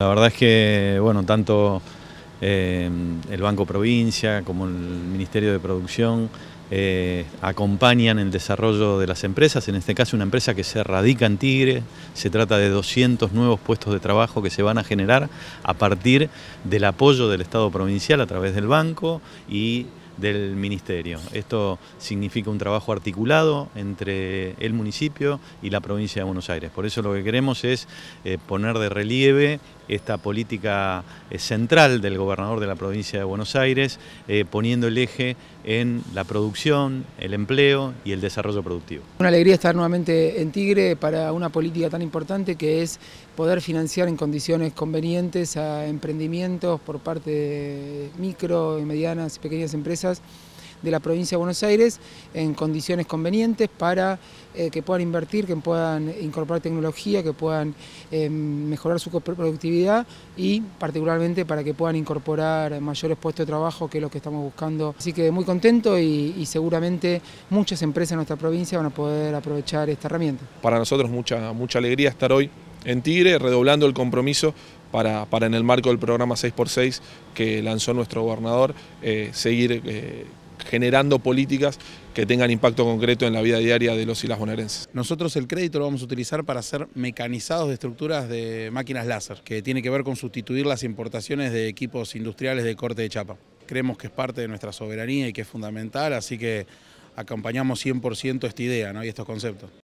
La verdad es que, bueno, tanto eh, el Banco Provincia como el Ministerio de Producción eh, acompañan el desarrollo de las empresas, en este caso una empresa que se radica en Tigre, se trata de 200 nuevos puestos de trabajo que se van a generar a partir del apoyo del Estado provincial a través del banco y del Ministerio. Esto significa un trabajo articulado entre el municipio y la provincia de Buenos Aires. Por eso lo que queremos es eh, poner de relieve esta política eh, central del gobernador de la provincia de Buenos Aires, eh, poniendo el eje en la producción, el empleo y el desarrollo productivo. Una alegría estar nuevamente en Tigre para una política tan importante que es poder financiar en condiciones convenientes a emprendimientos por parte de micro, medianas y pequeñas empresas de la provincia de Buenos Aires en condiciones convenientes para eh, que puedan invertir, que puedan incorporar tecnología, que puedan eh, mejorar su productividad y particularmente para que puedan incorporar mayores puestos de trabajo que es lo que estamos buscando. Así que muy contento y, seguramente muchas empresas en nuestra provincia van a poder aprovechar esta herramienta. Para nosotros mucha, mucha alegría estar hoy en Tigre, redoblando el compromiso para, en el marco del programa 6x6 que lanzó nuestro gobernador, eh, seguir eh, generando políticas que tengan impacto concreto en la vida diaria de los y las bonaerenses. Nosotros el crédito lo vamos a utilizar para hacer mecanizados de estructuras de máquinas láser, que tiene que ver con sustituir las importaciones de equipos industriales de corte de chapa. Creemos que es parte de nuestra soberanía y que es fundamental, así que acompañamos 100% esta idea ¿no? y estos conceptos.